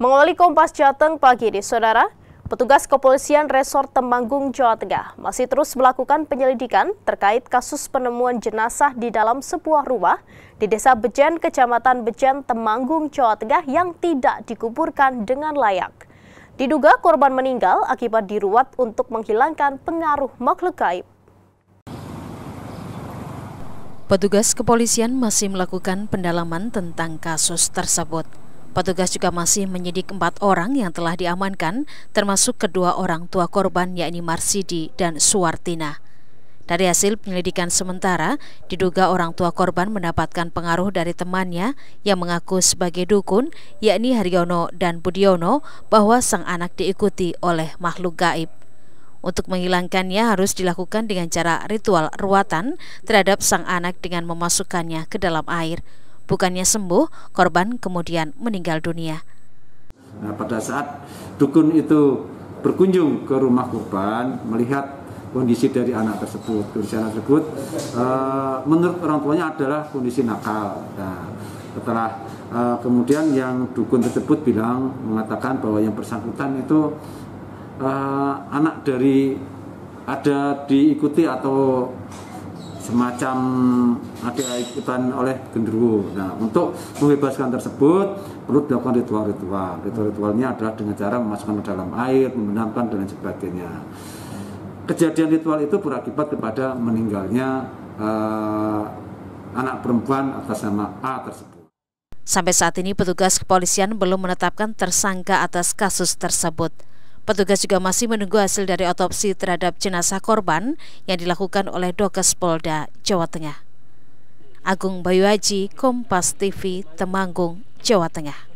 Mengawali Kompas Jateng pagi ini, Saudara, petugas kepolisian Resort Temanggung, Jawa Tengah masih terus melakukan penyelidikan terkait kasus penemuan jenazah di dalam sebuah rumah di Desa Bejen, Kecamatan Bejen, Temanggung, Jawa Tengah yang tidak dikuburkan dengan layak. Diduga korban meninggal akibat diruat untuk menghilangkan pengaruh makhluk gaib. Petugas kepolisian masih melakukan pendalaman tentang kasus tersebut. Petugas juga masih menyidik empat orang yang telah diamankan, termasuk kedua orang tua korban yakni Marsidi dan Suartina. Dari hasil penyelidikan sementara, diduga orang tua korban mendapatkan pengaruh dari temannya yang mengaku sebagai dukun, yakni Haryono dan Budiono, bahwa sang anak diikuti oleh makhluk gaib. Untuk menghilangkannya harus dilakukan dengan cara ritual ruatan terhadap sang anak dengan memasukkannya ke dalam air. Bukannya sembuh, korban kemudian meninggal dunia. Nah, pada saat dukun itu berkunjung ke rumah korban, melihat kondisi dari anak tersebut. Kondisi anak tersebut e, menurut orang tuanya adalah kondisi nakal. Nah, setelah e, kemudian yang dukun tersebut bilang mengatakan bahwa yang bersangkutan itu e, anak dari ada diikuti atau semacam ada ikutan oleh genderuwo. Nah, untuk membebaskan tersebut perlu dilakukan ritual-ritual. Ritual-ritualnya adalah dengan cara memasukkan ke dalam air, membenamkan dan sebagainya. Kejadian ritual itu berakibat kepada meninggalnya uh, anak perempuan atas nama A tersebut. Sampai saat ini petugas kepolisian belum menetapkan tersangka atas kasus tersebut. Petugas juga masih menunggu hasil dari otopsi terhadap jenazah korban yang dilakukan oleh Dokes Polda, Jawa Tengah. Agung Bayu Haji, Kompas TV, Temanggung, Jawa Tengah.